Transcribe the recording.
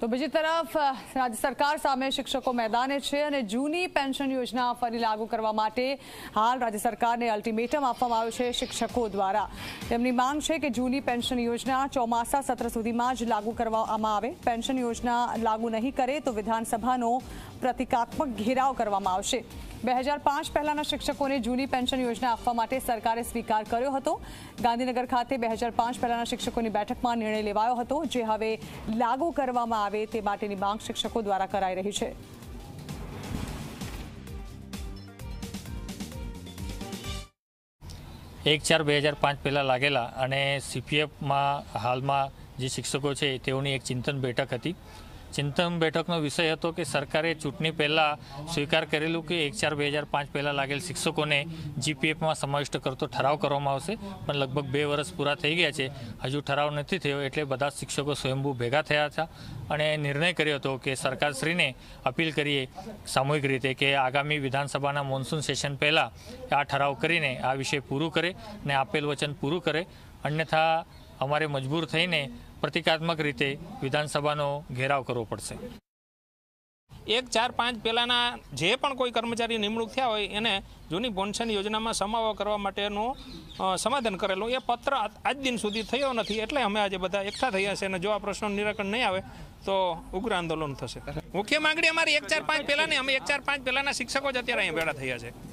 તો બીજી તરફ રાજ્ય સરકાર સામે શિક્ષકો મેદાને છે અને જૂની પેન્શન યોજના ફરી લાગુ કરવા માટે હાલ રાજ્ય સરકારને અલ્ટિમેટમ આપવામાં આવ્યું છે શિક્ષકો દ્વારા તેમની માંગ છે કે જૂની પેન્શન યોજના ચોમાસા સત્ર સુધીમાં જ લાગુ કરવામાં આવે પેન્શન યોજના લાગુ નહીં કરે તો વિધાનસભાનો પ્રતિકાત્મક ઘેરાવ કરવામાં આવશે બે હજાર પાંચ પહેલાના શિક્ષકોને જૂની પેન્શન યોજના આપવા માટે સરકારે સ્વીકાર કર્યો હતો ગાંધીનગર ખાતે બે હજાર પાંચ પહેલાના શિક્ષકોની બેઠકમાં નિર્ણય લેવાયો હતો જે હવે લાગુ કરવામાં આવે તે માટેની માંગ શિક્ષકો દ્વારા કરાઈ રહી છે એક ચાર બે હજાર પાંચ પહેલાં લાગેલા અને સીપીએફમાં હાલમાં જે શિક્ષકો છે તેઓની એક ચિંતન બેઠક હતી ચિંતન બેઠકનો વિષય હતો કે સરકારે ચૂંટણી પહેલાં સ્વીકાર કરેલું કે એક ચાર બે હજાર પાંચ પહેલાં લાગેલ શિક્ષકોને જીપીએફમાં સમાવિષ્ટ કરતો ઠરાવ કરવામાં આવશે પણ લગભગ બે વર્ષ પૂરા થઈ ગયા છે હજુ ઠરાવ નથી થયો એટલે બધા શિક્ષકો સ્વયંભૂ ભેગા થયા હતા અને નિર્ણય કર્યો હતો કે સરકારશ્રીને અપીલ કરીએ સામૂહિક રીતે કે આગામી વિધાનસભાના મોન્સૂન સેશન પહેલાં આ ઠરાવ કરીને આ વિષય પૂરું કરે અને આપેલ વચન પૂરું કરે અન્યથા અમારે મજબૂર થઈને પ્રતિકાત્મક રીતે વિધાનસભાનો ઘેરાવ કરવો પડશે એક ચાર પાંચ પહેલાંના જે પણ કોઈ કર્મચારી નિમણૂક થયા હોય એને જૂની પેન્શન યોજનામાં સમાવો કરવા માટેનું સમાધાન કરેલું એ પત્ર આજ દિન સુધી થયો નથી એટલે અમે આજે બધા એકઠા થયા છે અને જો આ પ્રશ્નનું નિરાકરણ નહીં આવે તો ઉગ્ર આંદોલન થશે મુખ્ય માંગણી અમારી એક ચાર પાંચ પહેલાની અમે એક ચાર પાંચ પહેલાના શિક્ષકો જ અત્યારે અહીંયા ભેડા થયા છે